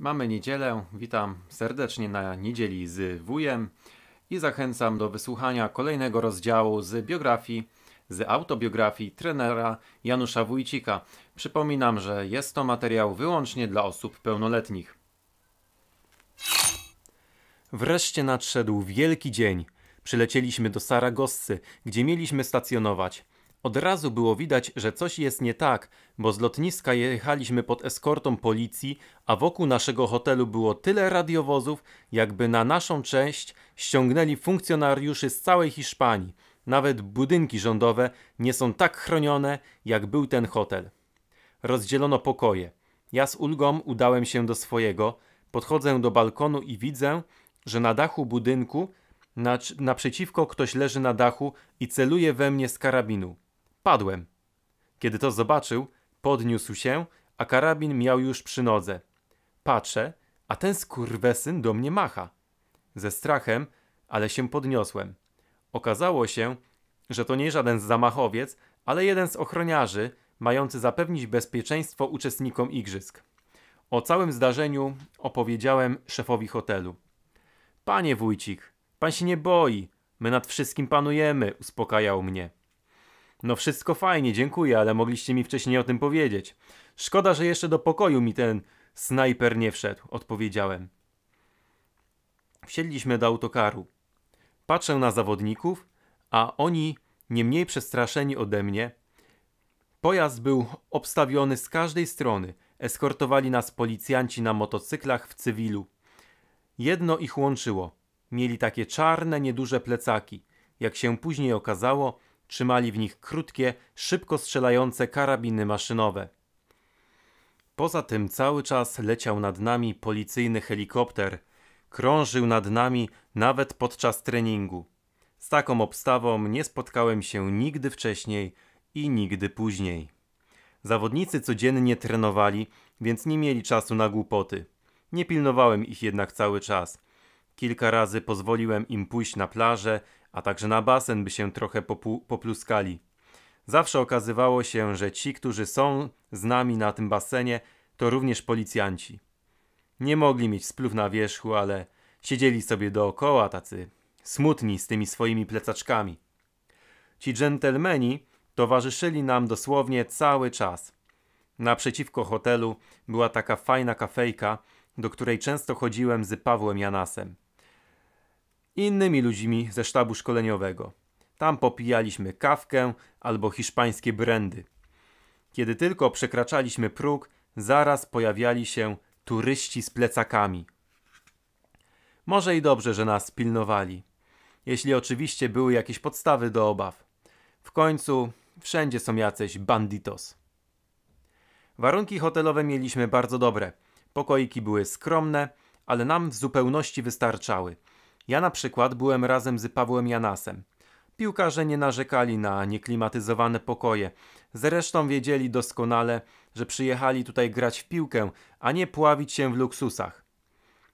Mamy niedzielę, witam serdecznie na niedzieli z wujem i zachęcam do wysłuchania kolejnego rozdziału z biografii, z autobiografii trenera Janusza Wójcika. Przypominam, że jest to materiał wyłącznie dla osób pełnoletnich. Wreszcie nadszedł wielki dzień. Przylecieliśmy do Saragossy, gdzie mieliśmy stacjonować. Od razu było widać, że coś jest nie tak, bo z lotniska jechaliśmy pod eskortą policji, a wokół naszego hotelu było tyle radiowozów, jakby na naszą część ściągnęli funkcjonariuszy z całej Hiszpanii. Nawet budynki rządowe nie są tak chronione, jak był ten hotel. Rozdzielono pokoje. Ja z ulgą udałem się do swojego, podchodzę do balkonu i widzę, że na dachu budynku naprzeciwko ktoś leży na dachu i celuje we mnie z karabinu. Padłem. Kiedy to zobaczył, podniósł się, a karabin miał już przy nodze. Patrzę, a ten skurwesyn do mnie macha. Ze strachem, ale się podniosłem. Okazało się, że to nie żaden zamachowiec, ale jeden z ochroniarzy, mający zapewnić bezpieczeństwo uczestnikom igrzysk. O całym zdarzeniu opowiedziałem szefowi hotelu. Panie wójcik, pan się nie boi, my nad wszystkim panujemy, uspokajał mnie. No wszystko fajnie, dziękuję, ale mogliście mi wcześniej o tym powiedzieć. Szkoda, że jeszcze do pokoju mi ten snajper nie wszedł, odpowiedziałem. Wsiedliśmy do autokaru. Patrzę na zawodników, a oni, nie mniej przestraszeni ode mnie, pojazd był obstawiony z każdej strony. Eskortowali nas policjanci na motocyklach w cywilu. Jedno ich łączyło. Mieli takie czarne, nieduże plecaki. Jak się później okazało, trzymali w nich krótkie, szybko strzelające karabiny maszynowe. Poza tym cały czas leciał nad nami policyjny helikopter. Krążył nad nami nawet podczas treningu. Z taką obstawą nie spotkałem się nigdy wcześniej i nigdy później. Zawodnicy codziennie trenowali, więc nie mieli czasu na głupoty. Nie pilnowałem ich jednak cały czas. Kilka razy pozwoliłem im pójść na plażę a także na basen by się trochę popluskali. Zawsze okazywało się, że ci, którzy są z nami na tym basenie, to również policjanci. Nie mogli mieć spluw na wierzchu, ale siedzieli sobie dookoła, tacy smutni z tymi swoimi plecaczkami. Ci dżentelmeni towarzyszyli nam dosłownie cały czas. Naprzeciwko hotelu była taka fajna kafejka, do której często chodziłem z Pawłem Janasem innymi ludźmi ze sztabu szkoleniowego. Tam popijaliśmy kawkę albo hiszpańskie brandy. Kiedy tylko przekraczaliśmy próg, zaraz pojawiali się turyści z plecakami. Może i dobrze, że nas pilnowali. Jeśli oczywiście były jakieś podstawy do obaw. W końcu wszędzie są jacyś banditos. Warunki hotelowe mieliśmy bardzo dobre. Pokoiki były skromne, ale nam w zupełności wystarczały – ja na przykład byłem razem z Pawłem Janasem. Piłkarze nie narzekali na nieklimatyzowane pokoje. Zresztą wiedzieli doskonale, że przyjechali tutaj grać w piłkę, a nie pławić się w luksusach.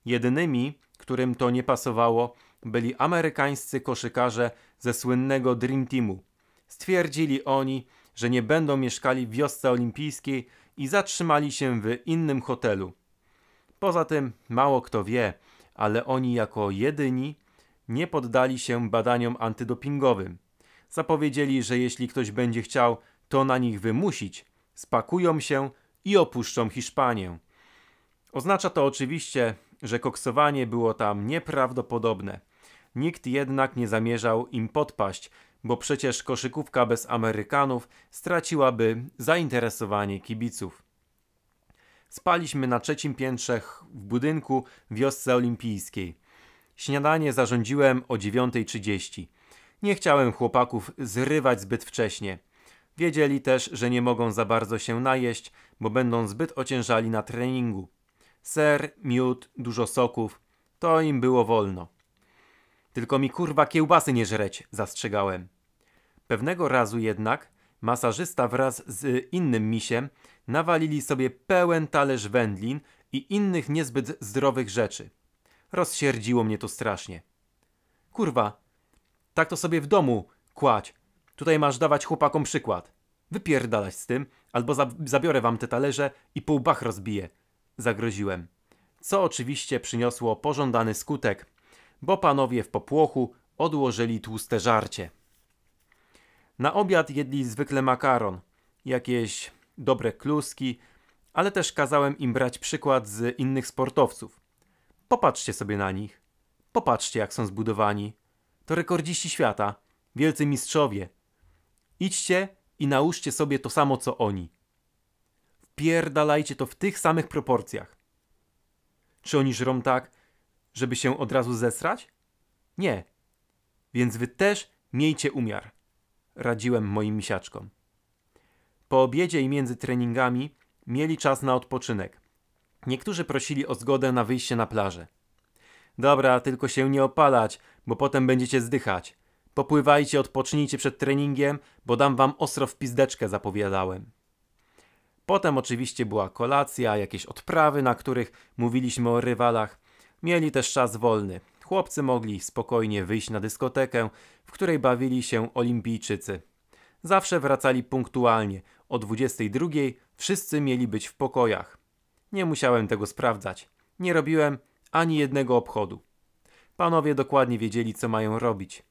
Jedynymi, którym to nie pasowało, byli amerykańscy koszykarze ze słynnego Dream Teamu. Stwierdzili oni, że nie będą mieszkali w wiosce olimpijskiej i zatrzymali się w innym hotelu. Poza tym mało kto wie, ale oni jako jedyni nie poddali się badaniom antydopingowym. Zapowiedzieli, że jeśli ktoś będzie chciał to na nich wymusić, spakują się i opuszczą Hiszpanię. Oznacza to oczywiście, że koksowanie było tam nieprawdopodobne. Nikt jednak nie zamierzał im podpaść, bo przecież koszykówka bez Amerykanów straciłaby zainteresowanie kibiców. Spaliśmy na trzecim piętrze w budynku wiosce olimpijskiej. Śniadanie zarządziłem o 9.30. Nie chciałem chłopaków zrywać zbyt wcześnie. Wiedzieli też, że nie mogą za bardzo się najeść, bo będą zbyt ociężali na treningu. Ser, miód, dużo soków. To im było wolno. Tylko mi kurwa kiełbasy nie żreć, zastrzegałem. Pewnego razu jednak Masażysta wraz z innym misiem nawalili sobie pełen talerz wędlin i innych niezbyt zdrowych rzeczy. Rozsierdziło mnie to strasznie. Kurwa, tak to sobie w domu kładź. Tutaj masz dawać chłopakom przykład. Wypierdalać z tym, albo za zabiorę wam te talerze i pół bach rozbiję. Zagroziłem. Co oczywiście przyniosło pożądany skutek, bo panowie w popłochu odłożyli tłuste żarcie. Na obiad jedli zwykle makaron, jakieś dobre kluski, ale też kazałem im brać przykład z innych sportowców. Popatrzcie sobie na nich. Popatrzcie, jak są zbudowani. To rekordziści świata, wielcy mistrzowie. Idźcie i nauczcie sobie to samo, co oni. Wpierdalajcie to w tych samych proporcjach. Czy oni żrą tak, żeby się od razu zesrać? Nie. Więc wy też miejcie umiar radziłem moim misiaczkom. Po obiedzie i między treningami mieli czas na odpoczynek. Niektórzy prosili o zgodę na wyjście na plażę. Dobra, tylko się nie opalać, bo potem będziecie zdychać. Popływajcie, odpocznijcie przed treningiem, bo dam wam ostro w pizdeczkę, zapowiadałem. Potem oczywiście była kolacja, jakieś odprawy, na których mówiliśmy o rywalach. Mieli też czas wolny chłopcy mogli spokojnie wyjść na dyskotekę, w której bawili się olimpijczycy. Zawsze wracali punktualnie. O 22 wszyscy mieli być w pokojach. Nie musiałem tego sprawdzać. Nie robiłem ani jednego obchodu. Panowie dokładnie wiedzieli, co mają robić.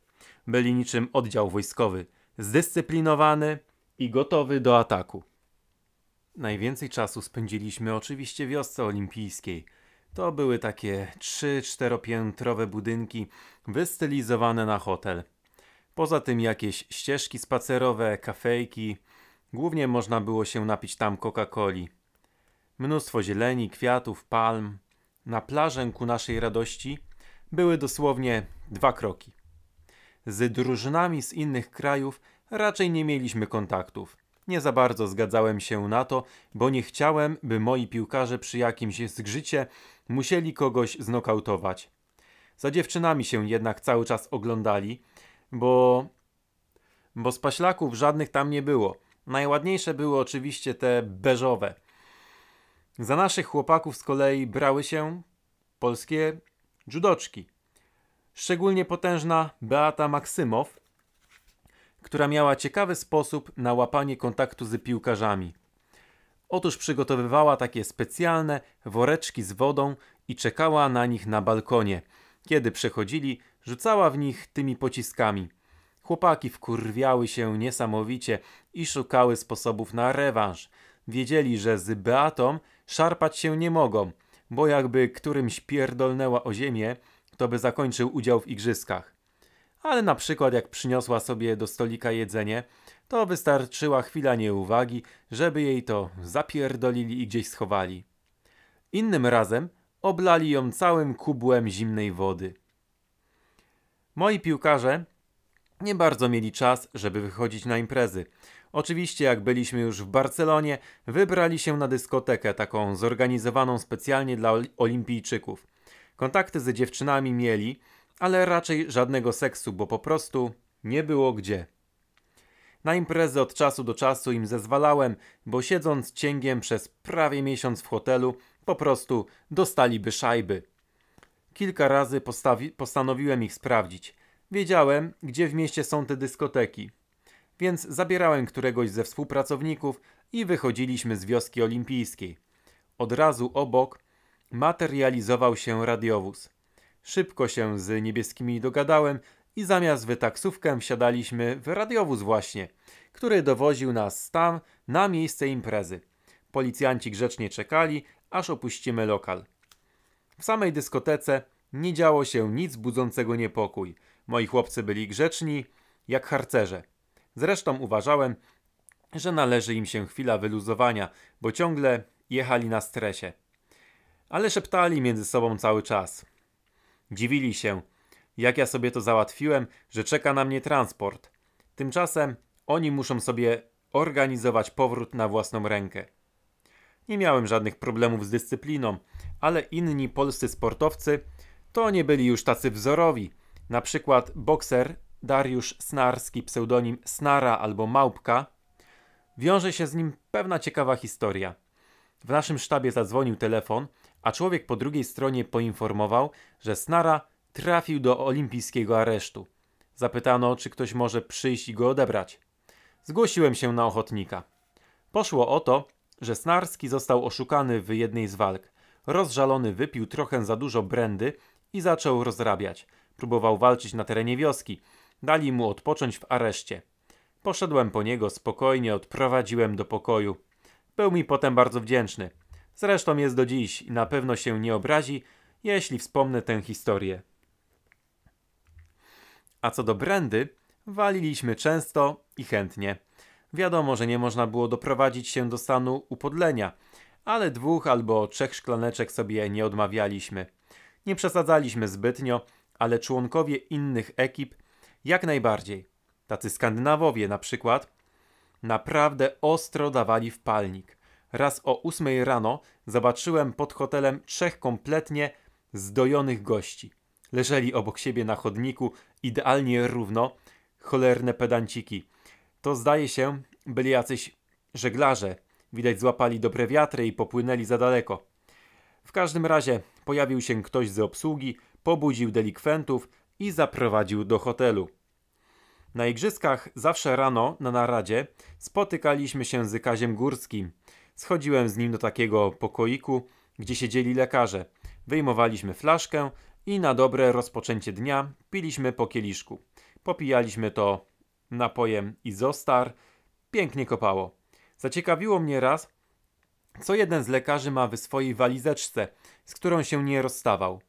Byli niczym oddział wojskowy, zdyscyplinowany i gotowy do ataku. Najwięcej czasu spędziliśmy oczywiście wiosce olimpijskiej – to były takie trzy czteropiętrowe budynki wystylizowane na hotel. Poza tym jakieś ścieżki spacerowe, kafejki. Głównie można było się napić tam Coca-Coli. Mnóstwo zieleni, kwiatów, palm. Na plażę ku naszej radości były dosłownie dwa kroki. Z drużynami z innych krajów raczej nie mieliśmy kontaktów. Nie za bardzo zgadzałem się na to, bo nie chciałem, by moi piłkarze przy jakimś zgrzycie musieli kogoś znokautować. Za dziewczynami się jednak cały czas oglądali, bo... bo spaślaków żadnych tam nie było. Najładniejsze były oczywiście te beżowe. Za naszych chłopaków z kolei brały się polskie judoczki. Szczególnie potężna Beata Maksymow, która miała ciekawy sposób na łapanie kontaktu z piłkarzami. Otóż przygotowywała takie specjalne woreczki z wodą i czekała na nich na balkonie. Kiedy przechodzili, rzucała w nich tymi pociskami. Chłopaki wkurwiały się niesamowicie i szukały sposobów na rewanż. Wiedzieli, że z Beatą szarpać się nie mogą, bo jakby którymś pierdolnęła o ziemię, to by zakończył udział w igrzyskach ale na przykład jak przyniosła sobie do stolika jedzenie, to wystarczyła chwila nieuwagi, żeby jej to zapierdolili i gdzieś schowali. Innym razem oblali ją całym kubłem zimnej wody. Moi piłkarze nie bardzo mieli czas, żeby wychodzić na imprezy. Oczywiście, jak byliśmy już w Barcelonie, wybrali się na dyskotekę, taką zorganizowaną specjalnie dla olimpijczyków. Kontakty ze dziewczynami mieli, ale raczej żadnego seksu, bo po prostu nie było gdzie. Na imprezę od czasu do czasu im zezwalałem, bo siedząc cięgiem przez prawie miesiąc w hotelu, po prostu dostaliby szajby. Kilka razy postanowiłem ich sprawdzić. Wiedziałem, gdzie w mieście są te dyskoteki. Więc zabierałem któregoś ze współpracowników i wychodziliśmy z wioski olimpijskiej. Od razu obok materializował się radiowóz. Szybko się z niebieskimi dogadałem i zamiast w taksówkę wsiadaliśmy w radiowóz właśnie, który dowoził nas tam na miejsce imprezy. Policjanci grzecznie czekali, aż opuścimy lokal. W samej dyskotece nie działo się nic budzącego niepokój. Moi chłopcy byli grzeczni, jak harcerze. Zresztą uważałem, że należy im się chwila wyluzowania, bo ciągle jechali na stresie. Ale szeptali między sobą cały czas. Dziwili się, jak ja sobie to załatwiłem, że czeka na mnie transport. Tymczasem oni muszą sobie organizować powrót na własną rękę. Nie miałem żadnych problemów z dyscypliną, ale inni polscy sportowcy to nie byli już tacy wzorowi. Na przykład bokser Dariusz Snarski, pseudonim Snara albo Małpka. Wiąże się z nim pewna ciekawa historia. W naszym sztabie zadzwonił telefon a człowiek po drugiej stronie poinformował, że Snara trafił do olimpijskiego aresztu. Zapytano, czy ktoś może przyjść i go odebrać. Zgłosiłem się na ochotnika. Poszło o to, że Snarski został oszukany w jednej z walk. Rozżalony wypił trochę za dużo brandy i zaczął rozrabiać. Próbował walczyć na terenie wioski. Dali mu odpocząć w areszcie. Poszedłem po niego spokojnie, odprowadziłem do pokoju. Był mi potem bardzo wdzięczny. Zresztą jest do dziś i na pewno się nie obrazi, jeśli wspomnę tę historię. A co do brandy, waliliśmy często i chętnie. Wiadomo, że nie można było doprowadzić się do stanu upodlenia, ale dwóch albo trzech szklaneczek sobie nie odmawialiśmy. Nie przesadzaliśmy zbytnio, ale członkowie innych ekip jak najbardziej. Tacy Skandynawowie na przykład naprawdę ostro dawali w palnik raz o ósmej rano zobaczyłem pod hotelem trzech kompletnie zdojonych gości. Leżeli obok siebie na chodniku, idealnie równo, cholerne pedanciki. To zdaje się, byli jacyś żeglarze. Widać złapali dobre wiatry i popłynęli za daleko. W każdym razie pojawił się ktoś z obsługi, pobudził delikwentów i zaprowadził do hotelu. Na igrzyskach zawsze rano na naradzie spotykaliśmy się z Kaziem Górskim. Schodziłem z nim do takiego pokoiku, gdzie siedzieli lekarze. Wyjmowaliśmy flaszkę i na dobre rozpoczęcie dnia piliśmy po kieliszku. Popijaliśmy to napojem Izostar. Pięknie kopało. Zaciekawiło mnie raz, co jeden z lekarzy ma w swojej walizeczce, z którą się nie rozstawał.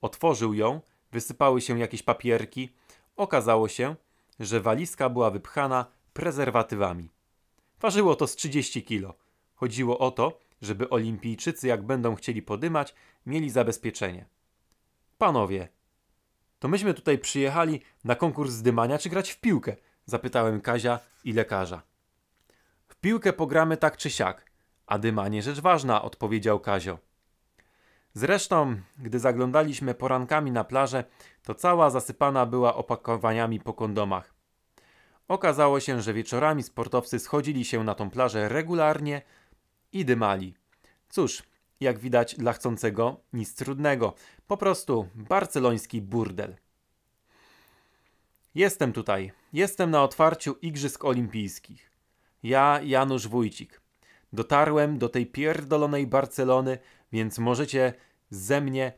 Otworzył ją, wysypały się jakieś papierki. Okazało się, że walizka była wypchana prezerwatywami. Ważyło to z 30 kilo. Chodziło o to, żeby olimpijczycy, jak będą chcieli podymać, mieli zabezpieczenie. Panowie, to myśmy tutaj przyjechali na konkurs zdymania czy grać w piłkę? Zapytałem Kazia i lekarza. W piłkę pogramy tak czy siak, a dymanie rzecz ważna, odpowiedział Kazio. Zresztą, gdy zaglądaliśmy porankami na plażę, to cała zasypana była opakowaniami po kondomach. Okazało się, że wieczorami sportowcy schodzili się na tą plażę regularnie, i dymali. Cóż, jak widać dla chcącego nic trudnego. Po prostu barceloński burdel. Jestem tutaj. Jestem na otwarciu Igrzysk Olimpijskich. Ja, Janusz Wójcik. Dotarłem do tej pierdolonej Barcelony, więc możecie ze mnie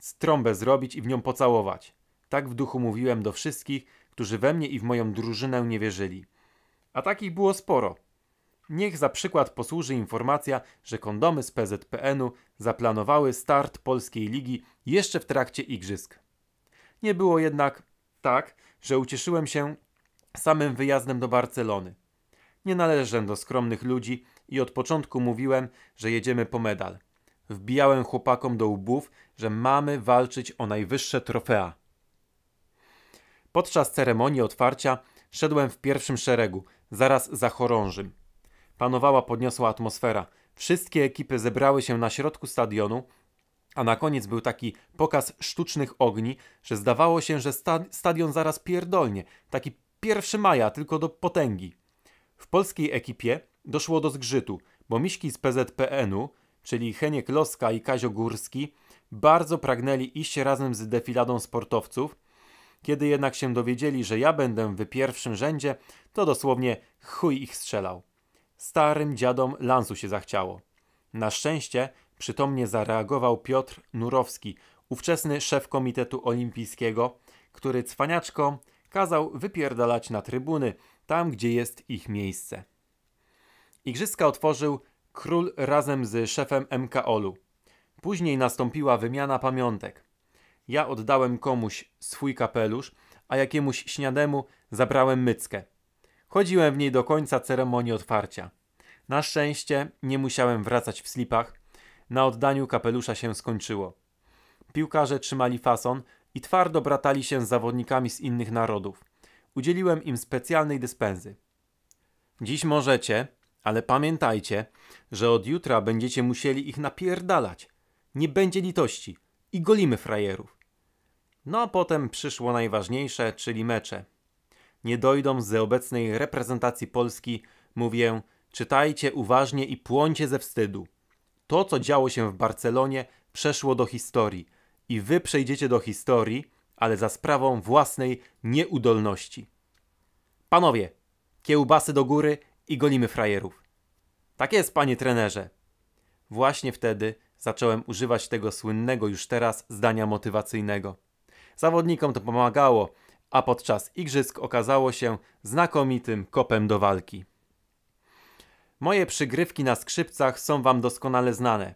strąbę zrobić i w nią pocałować. Tak w duchu mówiłem do wszystkich, którzy we mnie i w moją drużynę nie wierzyli. A takich było sporo. Niech za przykład posłuży informacja, że kondomy z PZPN-u zaplanowały start polskiej ligi jeszcze w trakcie igrzysk. Nie było jednak tak, że ucieszyłem się samym wyjazdem do Barcelony. Nie należę do skromnych ludzi i od początku mówiłem, że jedziemy po medal. Wbijałem chłopakom do łbów, że mamy walczyć o najwyższe trofea. Podczas ceremonii otwarcia szedłem w pierwszym szeregu, zaraz za chorążym. Panowała podniosła atmosfera. Wszystkie ekipy zebrały się na środku stadionu, a na koniec był taki pokaz sztucznych ogni, że zdawało się, że sta stadion zaraz pierdolnie. Taki pierwszy maja, tylko do potęgi. W polskiej ekipie doszło do zgrzytu, bo miśki z PZPN-u, czyli Heniek Loska i Kazio Górski, bardzo pragnęli iść razem z defiladą sportowców. Kiedy jednak się dowiedzieli, że ja będę w pierwszym rzędzie, to dosłownie chuj ich strzelał. Starym dziadom lansu się zachciało. Na szczęście przytomnie zareagował Piotr Nurowski, ówczesny szef Komitetu Olimpijskiego, który cwaniaczkom kazał wypierdalać na trybuny, tam gdzie jest ich miejsce. Igrzyska otworzył król razem z szefem MKOL-u. Później nastąpiła wymiana pamiątek. Ja oddałem komuś swój kapelusz, a jakiemuś śniademu zabrałem myckę – Chodziłem w niej do końca ceremonii otwarcia. Na szczęście nie musiałem wracać w slipach. Na oddaniu kapelusza się skończyło. Piłkarze trzymali fason i twardo bratali się z zawodnikami z innych narodów. Udzieliłem im specjalnej dyspensy. Dziś możecie, ale pamiętajcie, że od jutra będziecie musieli ich napierdalać. Nie będzie litości i golimy frajerów. No a potem przyszło najważniejsze, czyli mecze nie dojdą z obecnej reprezentacji Polski, mówię, czytajcie uważnie i płońcie ze wstydu. To, co działo się w Barcelonie, przeszło do historii i wy przejdziecie do historii, ale za sprawą własnej nieudolności. Panowie, kiełbasy do góry i golimy frajerów. Tak jest, panie trenerze. Właśnie wtedy zacząłem używać tego słynnego już teraz zdania motywacyjnego. Zawodnikom to pomagało, a podczas igrzysk okazało się znakomitym kopem do walki. Moje przygrywki na skrzypcach są Wam doskonale znane,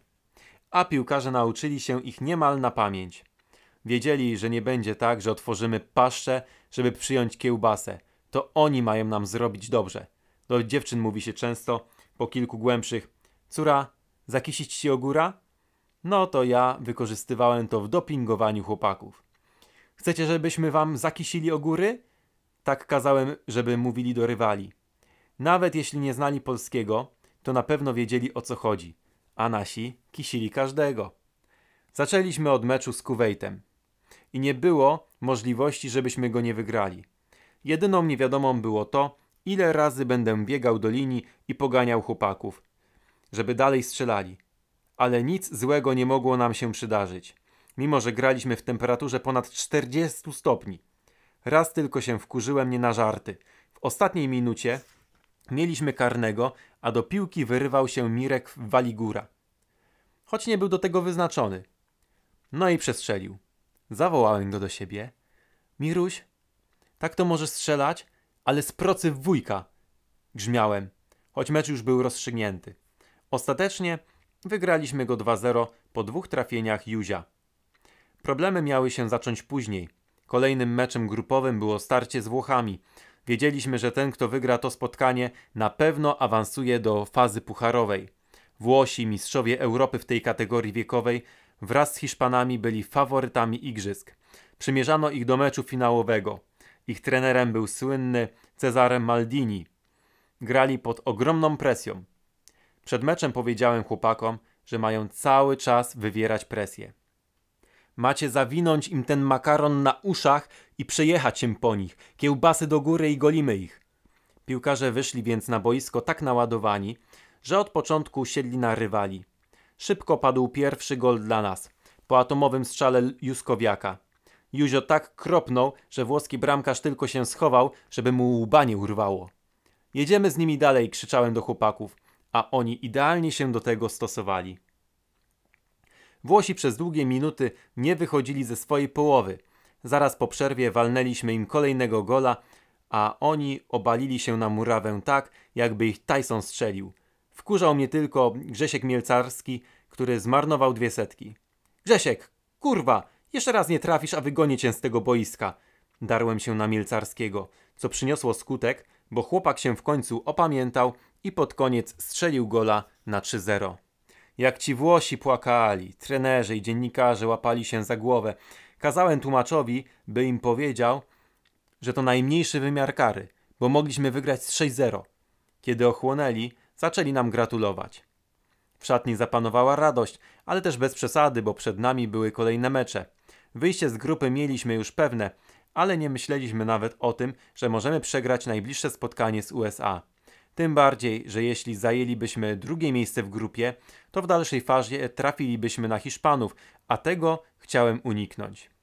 a piłkarze nauczyli się ich niemal na pamięć. Wiedzieli, że nie będzie tak, że otworzymy paszczę, żeby przyjąć kiełbasę. To oni mają nam zrobić dobrze. Do dziewczyn mówi się często, po kilku głębszych, córa, zakisić ci ogóra? No to ja wykorzystywałem to w dopingowaniu chłopaków. Chcecie, żebyśmy wam zakisili o góry? Tak kazałem, żeby mówili do rywali. Nawet jeśli nie znali polskiego, to na pewno wiedzieli o co chodzi, a nasi kisili każdego. Zaczęliśmy od meczu z Kuwejtem i nie było możliwości, żebyśmy go nie wygrali. Jedyną niewiadomą było to, ile razy będę biegał do linii i poganiał chłopaków, żeby dalej strzelali. Ale nic złego nie mogło nam się przydarzyć mimo że graliśmy w temperaturze ponad 40 stopni. Raz tylko się wkurzyłem nie na żarty. W ostatniej minucie mieliśmy karnego, a do piłki wyrywał się Mirek Waligura. Choć nie był do tego wyznaczony. No i przestrzelił. Zawołałem go do siebie. Miruś, tak to może strzelać, ale z procy w wujka. Grzmiałem, choć mecz już był rozstrzygnięty. Ostatecznie wygraliśmy go 2-0 po dwóch trafieniach Juzia. Problemy miały się zacząć później. Kolejnym meczem grupowym było starcie z Włochami. Wiedzieliśmy, że ten, kto wygra to spotkanie, na pewno awansuje do fazy pucharowej. Włosi, mistrzowie Europy w tej kategorii wiekowej, wraz z Hiszpanami byli faworytami igrzysk. Przymierzano ich do meczu finałowego. Ich trenerem był słynny Cezare Maldini. Grali pod ogromną presją. Przed meczem powiedziałem chłopakom, że mają cały czas wywierać presję. Macie zawinąć im ten makaron na uszach i przejechać im po nich. Kiełbasy do góry i golimy ich. Piłkarze wyszli więc na boisko tak naładowani, że od początku siedli na rywali. Szybko padł pierwszy gol dla nas, po atomowym strzale Juskowiaka. Juzio tak kropnął, że włoski bramkarz tylko się schował, żeby mu łba nie urwało. Jedziemy z nimi dalej, krzyczałem do chłopaków, a oni idealnie się do tego stosowali. Włosi przez długie minuty nie wychodzili ze swojej połowy. Zaraz po przerwie walnęliśmy im kolejnego gola, a oni obalili się na murawę tak, jakby ich Tyson strzelił. Wkurzał mnie tylko Grzesiek Mielcarski, który zmarnował dwie setki. Grzesiek, kurwa, jeszcze raz nie trafisz, a wygonię cię z tego boiska. Darłem się na Mielcarskiego, co przyniosło skutek, bo chłopak się w końcu opamiętał i pod koniec strzelił gola na 3-0. Jak ci Włosi płakali, trenerzy i dziennikarze łapali się za głowę. Kazałem tłumaczowi, by im powiedział, że to najmniejszy wymiar kary, bo mogliśmy wygrać z 6-0. Kiedy ochłonęli, zaczęli nam gratulować. W szatni zapanowała radość, ale też bez przesady, bo przed nami były kolejne mecze. Wyjście z grupy mieliśmy już pewne, ale nie myśleliśmy nawet o tym, że możemy przegrać najbliższe spotkanie z USA. Tym bardziej, że jeśli zajęlibyśmy drugie miejsce w grupie, to w dalszej fazie trafilibyśmy na Hiszpanów, a tego chciałem uniknąć.